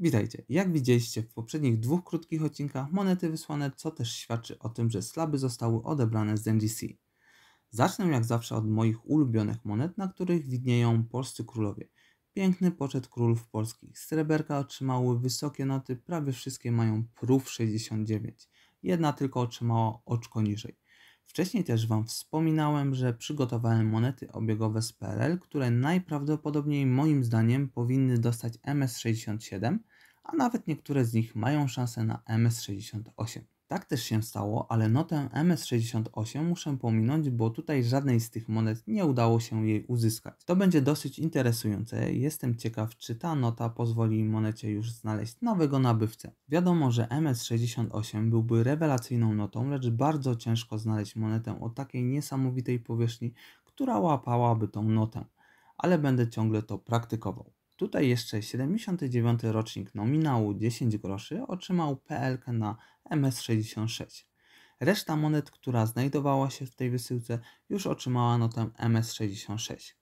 Witajcie. Jak widzieliście w poprzednich dwóch krótkich odcinkach monety wysłane, co też świadczy o tym, że slaby zostały odebrane z NGC. Zacznę jak zawsze od moich ulubionych monet, na których widnieją polscy królowie. Piękny poczet królów polskich. Sreberka otrzymały wysokie noty, prawie wszystkie mają prów 69. Jedna tylko otrzymała oczko niżej. Wcześniej też Wam wspominałem, że przygotowałem monety obiegowe z PRL, które najprawdopodobniej moim zdaniem powinny dostać MS67, a nawet niektóre z nich mają szansę na MS68. Tak też się stało, ale notę MS68 muszę pominąć, bo tutaj żadnej z tych monet nie udało się jej uzyskać. To będzie dosyć interesujące, jestem ciekaw czy ta nota pozwoli monecie już znaleźć nowego nabywcę. Wiadomo, że MS68 byłby rewelacyjną notą, lecz bardzo ciężko znaleźć monetę o takiej niesamowitej powierzchni, która łapałaby tą notę, ale będę ciągle to praktykował. Tutaj jeszcze 79. rocznik nominału 10 groszy otrzymał PLK na MS66. Reszta monet, która znajdowała się w tej wysyłce, już otrzymała notę MS66.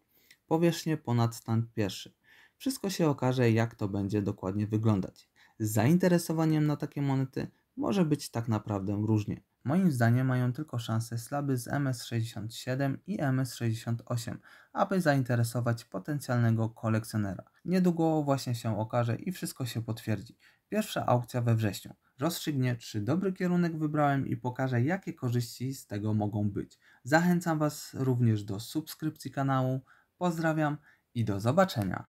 Powierzchnię ponad stan pierwszy. Wszystko się okaże, jak to będzie dokładnie wyglądać. Z zainteresowaniem na takie monety może być tak naprawdę różnie. Moim zdaniem mają tylko szanse slaby z MS67 i MS68, aby zainteresować potencjalnego kolekcjonera. Niedługo właśnie się okaże i wszystko się potwierdzi. Pierwsza aukcja we wrześniu rozstrzygnie, czy dobry kierunek wybrałem i pokażę, jakie korzyści z tego mogą być. Zachęcam Was również do subskrypcji kanału. Pozdrawiam i do zobaczenia.